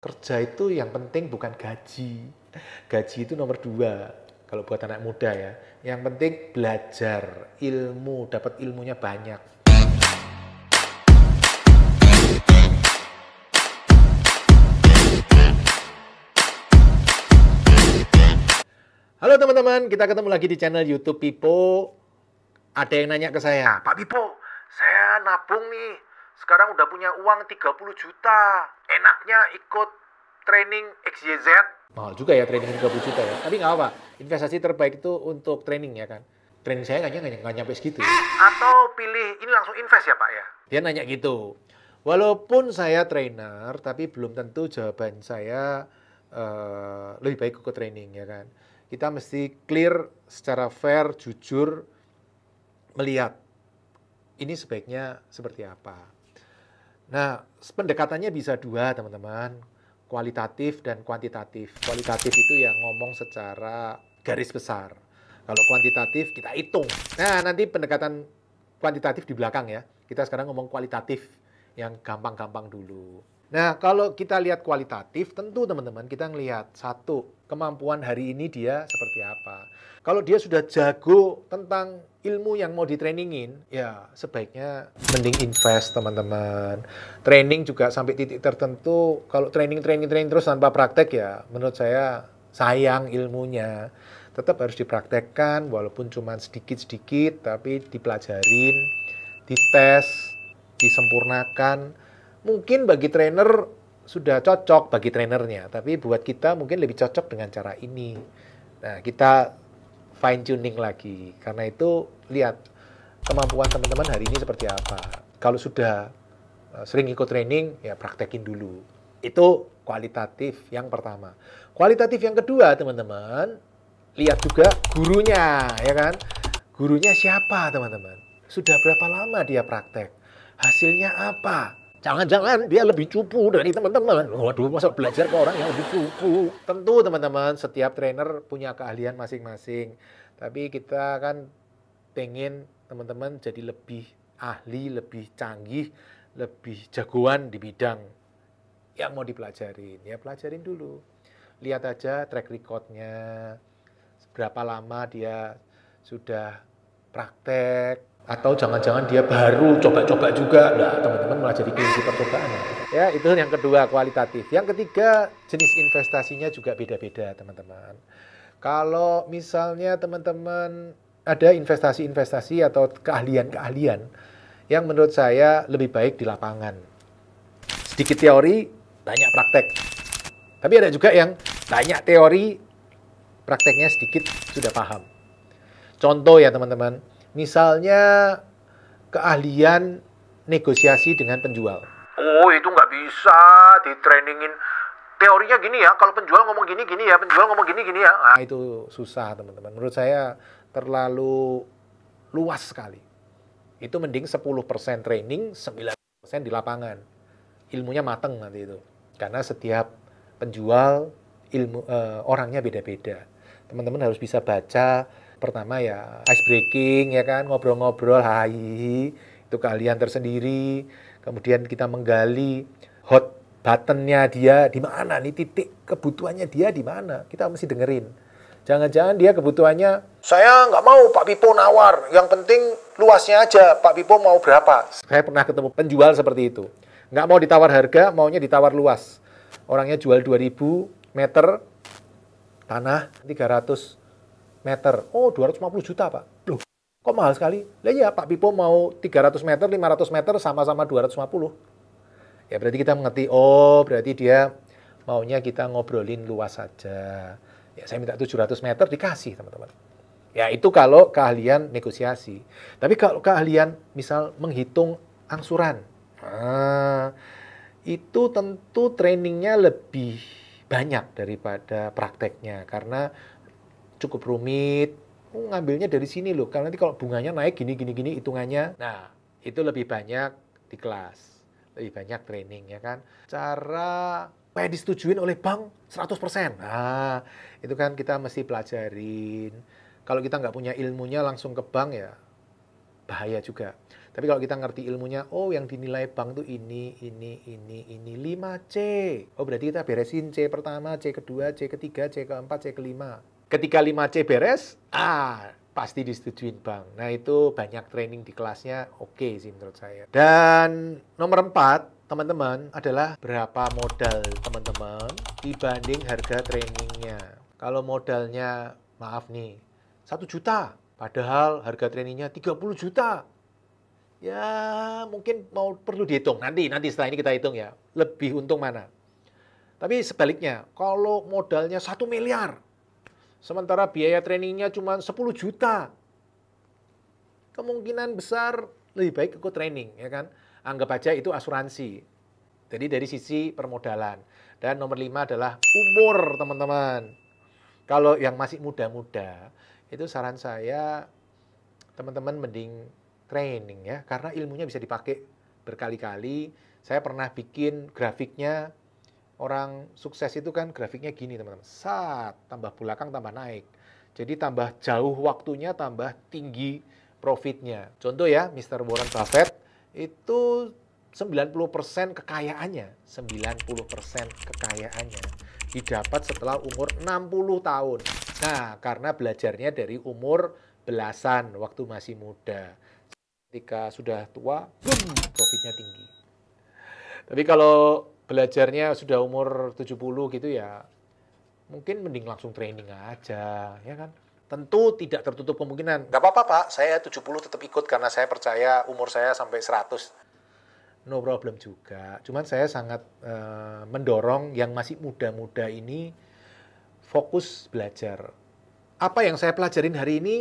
kerja itu yang penting bukan gaji. Gaji itu nomor dua kalau buat anak muda ya. Yang penting belajar ilmu, dapat ilmunya banyak. Halo teman-teman, kita ketemu lagi di channel YouTube Pipo. Ada yang nanya ke saya, Pak Pipo, saya nabung nih sekarang udah punya uang 30 juta. Enaknya ikut training XYZ. Mahal juga ya training 30 juta ya. Tapi nggak apa, investasi terbaik itu untuk training ya kan. Training saya kayaknya nggak nyampe segitu. Ya. Atau pilih, ini langsung invest ya Pak ya? Dia nanya gitu. Walaupun saya trainer, tapi belum tentu jawaban saya uh, lebih baik ke training ya kan. Kita mesti clear secara fair, jujur, melihat ini sebaiknya seperti apa. Nah, pendekatannya bisa dua, teman-teman. Kualitatif dan kuantitatif. Kualitatif itu yang ngomong secara garis besar. Kalau kuantitatif, kita hitung. Nah, nanti pendekatan kuantitatif di belakang ya. Kita sekarang ngomong kualitatif yang gampang-gampang dulu. Nah, kalau kita lihat kualitatif, tentu teman-teman kita ngelihat satu, kemampuan hari ini dia seperti apa. Kalau dia sudah jago tentang ilmu yang mau ditrainingin, ya sebaiknya mending invest teman-teman. Training juga sampai titik tertentu, kalau training, training, training terus tanpa praktek ya menurut saya sayang ilmunya. Tetap harus dipraktekkan walaupun cuma sedikit-sedikit tapi dipelajarin, dites, disempurnakan mungkin bagi trainer sudah cocok bagi trainernya, tapi buat kita mungkin lebih cocok dengan cara ini. Nah, kita fine tuning lagi. Karena itu lihat kemampuan teman-teman hari ini seperti apa. Kalau sudah eh, sering ikut training, ya praktekin dulu. Itu kualitatif yang pertama. Kualitatif yang kedua, teman-teman, lihat juga gurunya, ya kan? Gurunya siapa, teman-teman? Sudah berapa lama dia praktek? Hasilnya apa? Jangan-jangan dia lebih cupu dari teman-teman. Waduh, masa belajar ke orang yang lebih cupu. Tentu teman-teman, setiap trainer punya keahlian masing-masing. Tapi kita kan pengen teman-teman jadi lebih ahli, lebih canggih, lebih jagoan di bidang yang mau dipelajarin. Ya pelajarin dulu. Lihat aja track recordnya, seberapa lama dia sudah praktek atau jangan-jangan dia baru coba-coba juga lah teman-teman malah jadi kunci percobaan ya. ya itu yang kedua kualitatif yang ketiga jenis investasinya juga beda-beda teman-teman kalau misalnya teman-teman ada investasi-investasi atau keahlian-keahlian yang menurut saya lebih baik di lapangan sedikit teori banyak praktek tapi ada juga yang banyak teori prakteknya sedikit sudah paham Contoh ya teman-teman, misalnya keahlian negosiasi dengan penjual. Oh itu nggak bisa di ditrainingin. Teorinya gini ya, kalau penjual ngomong gini gini ya, penjual ngomong gini gini ya. Nah, itu susah teman-teman. Menurut saya terlalu luas sekali. Itu mending 10% training, 9% di lapangan. Ilmunya mateng nanti itu. Karena setiap penjual ilmu uh, orangnya beda-beda. Teman-teman harus bisa baca pertama ya ice breaking ya kan ngobrol-ngobrol Hai itu kalian tersendiri kemudian kita menggali hot buttonnya dia di mana nih titik kebutuhannya dia di mana kita mesti dengerin jangan-jangan dia kebutuhannya saya nggak mau Pak Pipo nawar yang penting luasnya aja Pak Pipo mau berapa saya pernah ketemu penjual seperti itu nggak mau ditawar harga maunya ditawar luas orangnya jual 2000 meter tanah 300 meter. Oh, 250 juta, Pak. Loh, kok mahal sekali? Lah ya, Pak Pipo mau 300 meter, 500 meter, sama-sama 250. Ya, berarti kita mengerti, oh, berarti dia maunya kita ngobrolin luas saja. Ya, saya minta 700 meter, dikasih, teman-teman. Ya, itu kalau keahlian negosiasi. Tapi kalau keahlian, misal menghitung angsuran. Nah, itu tentu trainingnya lebih banyak daripada prakteknya karena cukup rumit. ngambilnya dari sini loh, karena nanti kalau bunganya naik gini gini gini hitungannya. Nah, itu lebih banyak di kelas, lebih banyak training ya kan. Cara supaya disetujuin oleh bank 100%. Nah, itu kan kita mesti pelajarin. Kalau kita nggak punya ilmunya langsung ke bank ya bahaya juga. Tapi kalau kita ngerti ilmunya, oh yang dinilai bank tuh ini, ini, ini, ini, 5C. Oh berarti kita beresin C pertama, C kedua, C ketiga, C keempat, C kelima. Ketika 5C beres, ah pasti disetujuin bank. Nah itu banyak training di kelasnya oke okay sih menurut saya. Dan nomor empat teman-teman adalah berapa modal teman-teman dibanding harga trainingnya. Kalau modalnya maaf nih satu juta, padahal harga trainingnya 30 juta. Ya mungkin mau perlu dihitung nanti nanti setelah ini kita hitung ya lebih untung mana. Tapi sebaliknya kalau modalnya satu miliar, Sementara biaya trainingnya cuma 10 juta. Kemungkinan besar lebih baik ikut training, ya kan? Anggap aja itu asuransi. Jadi dari sisi permodalan. Dan nomor lima adalah umur, teman-teman. Kalau yang masih muda-muda, itu saran saya teman-teman mending training ya. Karena ilmunya bisa dipakai berkali-kali. Saya pernah bikin grafiknya orang sukses itu kan grafiknya gini teman-teman. Saat tambah belakang tambah naik. Jadi tambah jauh waktunya tambah tinggi profitnya. Contoh ya Mr. Warren Buffett itu 90% kekayaannya, 90% kekayaannya didapat setelah umur 60 tahun. Nah, karena belajarnya dari umur belasan waktu masih muda. Ketika sudah tua, boom, profitnya tinggi. Tapi kalau belajarnya sudah umur 70 gitu ya mungkin mending langsung training aja ya kan tentu tidak tertutup kemungkinan nggak apa-apa pak saya 70 tetap ikut karena saya percaya umur saya sampai 100 no problem juga cuman saya sangat uh, mendorong yang masih muda-muda ini fokus belajar apa yang saya pelajarin hari ini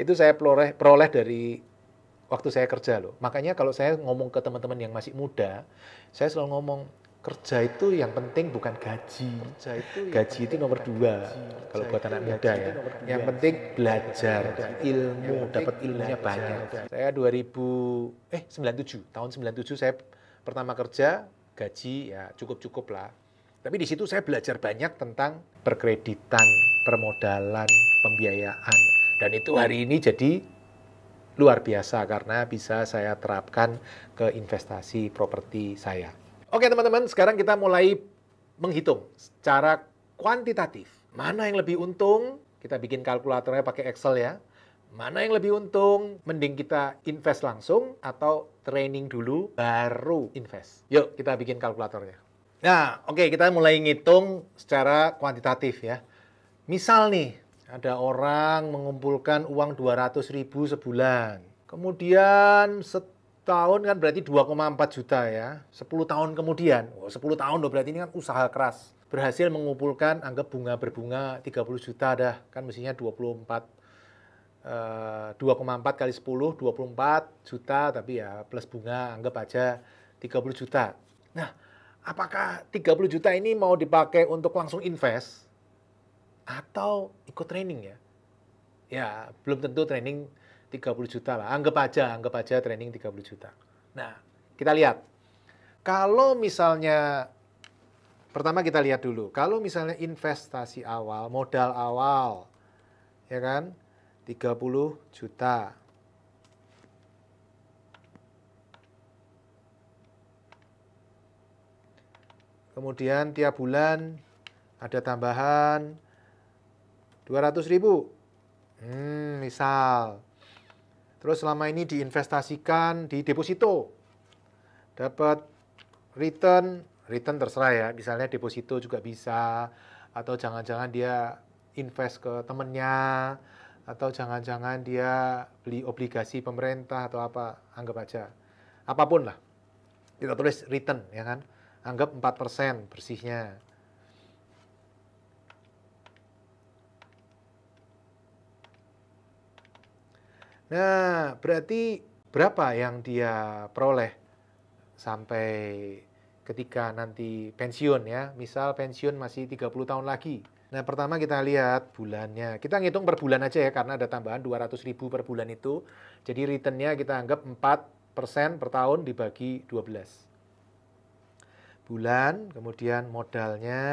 itu saya peroleh, peroleh dari waktu saya kerja loh. Makanya kalau saya ngomong ke teman-teman yang masih muda, saya selalu ngomong kerja itu yang penting bukan gaji. Kerja itu gaji itu nomor dua gaji. kalau buat anak muda ya. Yang penting belajar ilmu, dapat ilmunya banyak. Saya 2000 eh 97, tahun 97 saya pertama kerja, gaji ya cukup-cukup lah. Tapi di situ saya belajar banyak tentang perkreditan, permodalan, pembiayaan. Dan itu hari ini jadi luar biasa karena bisa saya terapkan ke investasi properti saya. Oke teman-teman, sekarang kita mulai menghitung secara kuantitatif. Mana yang lebih untung? Kita bikin kalkulatornya pakai Excel ya. Mana yang lebih untung? Mending kita invest langsung atau training dulu baru invest. Yuk, kita bikin kalkulatornya. Nah, oke okay, kita mulai ngitung secara kuantitatif ya. Misal nih, ada orang mengumpulkan uang 200 ribu sebulan. Kemudian setahun kan berarti 2,4 juta ya. 10 tahun kemudian, oh 10 tahun loh berarti ini kan usaha keras. Berhasil mengumpulkan anggap bunga berbunga 30 juta dah. Kan mestinya 24 2,4 eh, kali 10, 24 juta, tapi ya plus bunga anggap aja 30 juta. Nah, apakah 30 juta ini mau dipakai untuk langsung invest atau ikut training ya. Ya, belum tentu training 30 juta lah. Anggap aja, anggap aja training 30 juta. Nah, kita lihat. Kalau misalnya pertama kita lihat dulu. Kalau misalnya investasi awal, modal awal ya kan 30 juta. Kemudian tiap bulan ada tambahan 200 ribu. Hmm, misal. Terus selama ini diinvestasikan di deposito. Dapat return, return terserah ya. Misalnya deposito juga bisa. Atau jangan-jangan dia invest ke temennya. Atau jangan-jangan dia beli obligasi pemerintah atau apa. Anggap aja. Apapun lah. Kita tulis return ya kan. Anggap 4% bersihnya. Nah, berarti berapa yang dia peroleh sampai ketika nanti pensiun ya. Misal pensiun masih 30 tahun lagi. Nah, pertama kita lihat bulannya. Kita ngitung per bulan aja ya, karena ada tambahan 200 ribu per bulan itu. Jadi returnnya kita anggap 4% per tahun dibagi 12. Bulan, kemudian modalnya.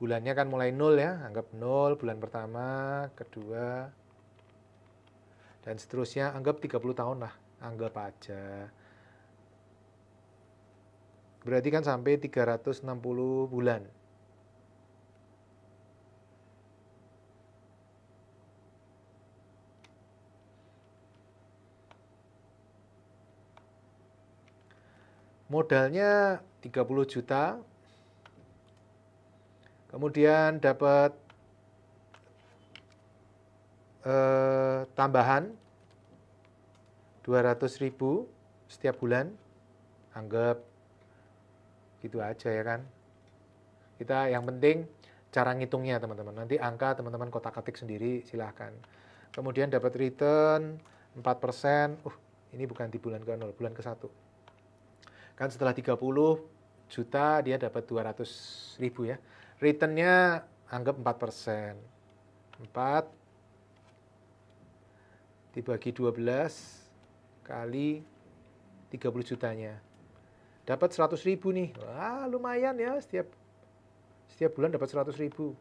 Bulannya kan mulai nol ya, anggap nol bulan pertama, kedua, dan seterusnya anggap 30 tahun lah anggap aja berarti kan sampai 360 bulan modalnya 30 juta kemudian dapat eh, tambahan 200.000 setiap bulan, anggap gitu aja ya kan. Kita yang penting cara ngitungnya teman-teman. Nanti angka teman-teman kotak-katik sendiri silahkan. Kemudian dapat return 4%, persen uh ini bukan di bulan ke 0, bulan ke 1. Kan setelah 30 juta dia dapat 200.000 ya. Returnnya anggap 4%. persen 4 dibagi 12 kali 30 jutanya. Dapat 100 ribu nih. Wah, lumayan ya setiap setiap bulan dapat 100 ribu.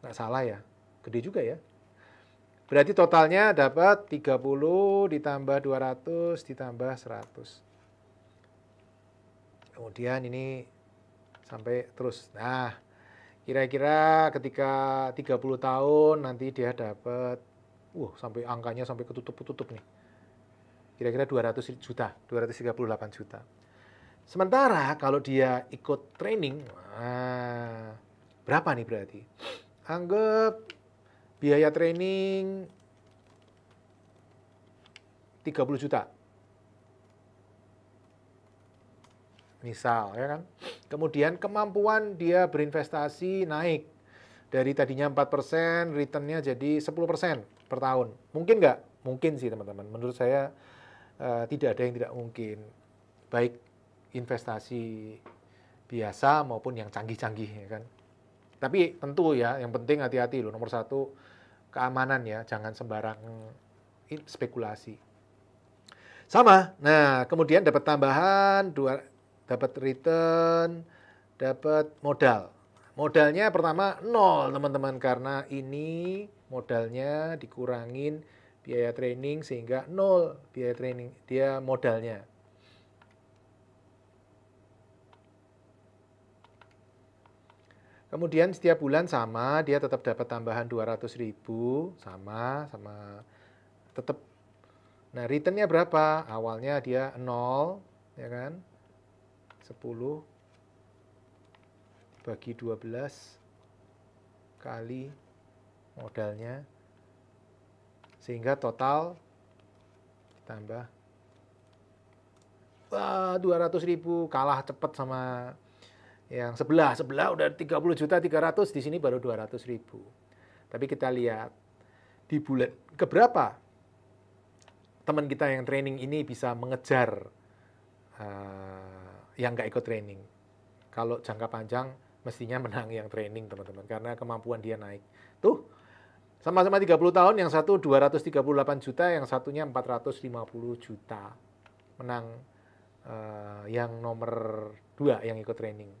Nggak salah ya. Gede juga ya. Berarti totalnya dapat 30 ditambah 200 ditambah 100. Kemudian ini sampai terus. Nah, kira-kira ketika 30 tahun nanti dia dapat Wah, sampai angkanya sampai ketutup ketutup nih. Kira-kira 200 juta, 238 juta. Sementara kalau dia ikut training, berapa nih berarti? Anggap biaya training 30 juta. Misal, ya kan? Kemudian kemampuan dia berinvestasi naik. Dari tadinya 4%, return-nya jadi persen per tahun. Mungkin nggak? Mungkin sih teman-teman. Menurut saya uh, tidak ada yang tidak mungkin. Baik investasi biasa maupun yang canggih-canggih ya kan. Tapi tentu ya, yang penting hati-hati loh. Nomor satu keamanan ya, jangan sembarang spekulasi. Sama. Nah, kemudian dapat tambahan, dua dapat return, dapat modal. Modalnya pertama nol teman-teman karena ini modalnya dikurangin biaya training sehingga nol biaya training dia modalnya. Kemudian setiap bulan sama, dia tetap dapat tambahan 200.000 sama, sama, tetap. Nah, returnnya berapa? Awalnya dia nol ya kan? 10 bagi 12 kali modalnya sehingga total ditambah wah ratus ribu kalah cepat sama yang sebelah sebelah udah 30 juta 300 di sini baru ratus ribu tapi kita lihat di bulan berapa teman kita yang training ini bisa mengejar uh, yang nggak ikut training kalau jangka panjang mestinya menang yang training teman-teman karena kemampuan dia naik. Tuh sama-sama 30 tahun yang satu 238 juta yang satunya 450 juta menang uh, yang nomor dua yang ikut training.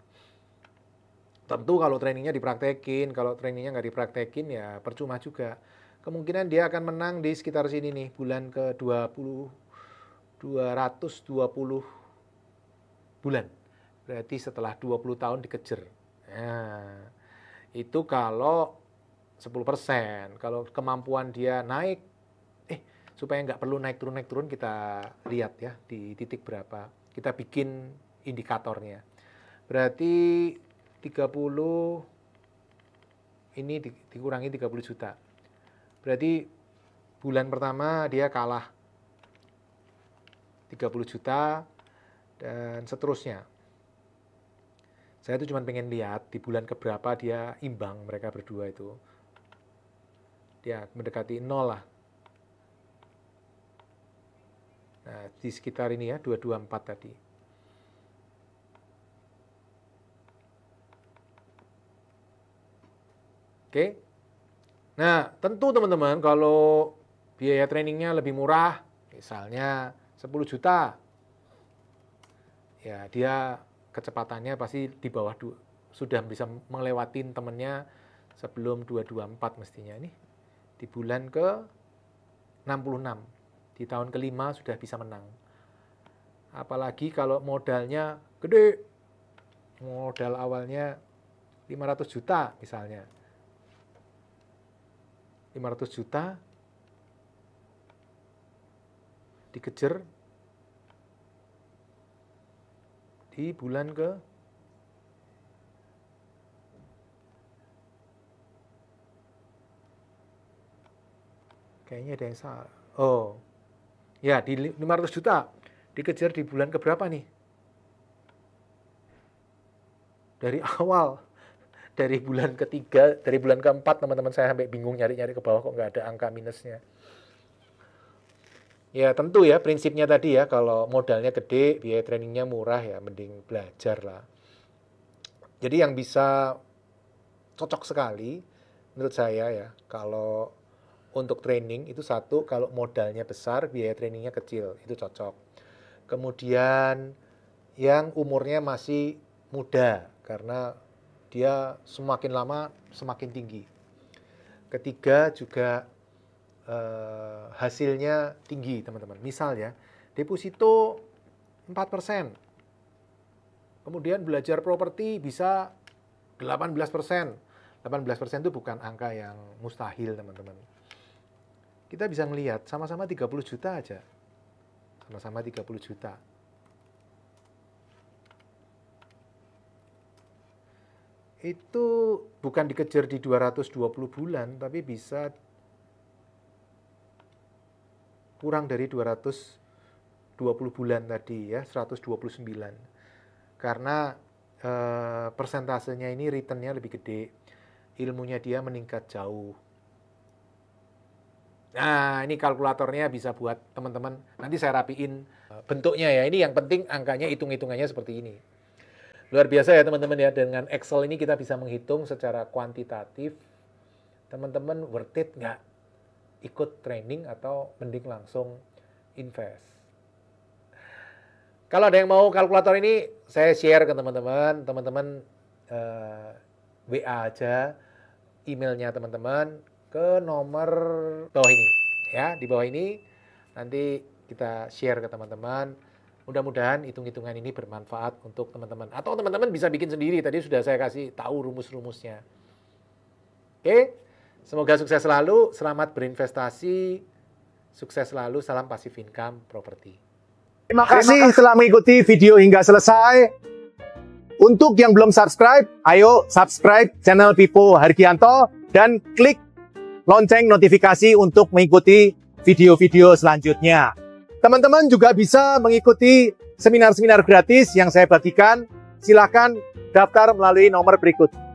Tentu kalau trainingnya dipraktekin, kalau trainingnya nggak dipraktekin ya percuma juga. Kemungkinan dia akan menang di sekitar sini nih, bulan ke 20, 220 bulan. Berarti setelah 20 tahun dikejar Nah, itu kalau 10%. Kalau kemampuan dia naik, eh supaya nggak perlu naik turun naik turun kita lihat ya di titik berapa. Kita bikin indikatornya. Berarti 30 ini di, dikurangi 30 juta. Berarti bulan pertama dia kalah 30 juta dan seterusnya. Saya tuh cuma pengen lihat di bulan keberapa dia imbang mereka berdua itu. Dia mendekati nol lah. Nah, di sekitar ini ya, 224 tadi. Oke. Nah, tentu teman-teman kalau biaya trainingnya lebih murah, misalnya 10 juta, ya dia kecepatannya pasti di bawah dua, sudah bisa melewati temennya sebelum 224 mestinya ini di bulan ke 66 di tahun kelima sudah bisa menang apalagi kalau modalnya gede modal awalnya 500 juta misalnya 500 juta dikejar di bulan ke kayaknya ada yang salah. Oh. Ya, di 500 juta dikejar di bulan ke berapa nih? Dari awal dari bulan ketiga, dari bulan keempat teman-teman saya sampai bingung nyari-nyari ke bawah kok nggak ada angka minusnya. Ya tentu ya prinsipnya tadi ya kalau modalnya gede biaya trainingnya murah ya mending belajar lah. Jadi yang bisa cocok sekali menurut saya ya kalau untuk training itu satu kalau modalnya besar biaya trainingnya kecil itu cocok. Kemudian yang umurnya masih muda karena dia semakin lama semakin tinggi. Ketiga juga Eh, hasilnya tinggi teman-teman. Misal ya, deposito 4%. Kemudian belajar properti bisa 18%. 18% itu bukan angka yang mustahil teman-teman. Kita bisa melihat sama-sama 30 juta aja. Sama-sama 30 juta. Itu bukan dikejar di 220 bulan, tapi bisa kurang dari 220 bulan tadi ya 129 karena e, persentasenya ini returnnya lebih gede ilmunya dia meningkat jauh nah ini kalkulatornya bisa buat teman-teman nanti saya rapiin eh, bentuknya ya ini yang penting angkanya hitung-hitungannya seperti ini luar biasa ya teman-teman ya dengan Excel ini kita bisa menghitung secara kuantitatif teman-teman worth it nggak ikut training atau mending langsung invest. Kalau ada yang mau kalkulator ini, saya share ke teman-teman. Teman-teman uh, eh, WA aja emailnya teman-teman ke nomor bawah ini. Ya, di bawah ini. Nanti kita share ke teman-teman. Mudah-mudahan hitung-hitungan ini bermanfaat untuk teman-teman. Atau teman-teman bisa bikin sendiri. Tadi sudah saya kasih tahu rumus-rumusnya. Oke? Okay? Semoga sukses selalu, selamat berinvestasi, sukses selalu, salam pasif income properti. Terima kasih telah mengikuti video hingga selesai. Untuk yang belum subscribe, ayo subscribe channel Pipo Hargianto dan klik lonceng notifikasi untuk mengikuti video-video selanjutnya. Teman-teman juga bisa mengikuti seminar-seminar gratis yang saya bagikan. Silakan daftar melalui nomor berikut.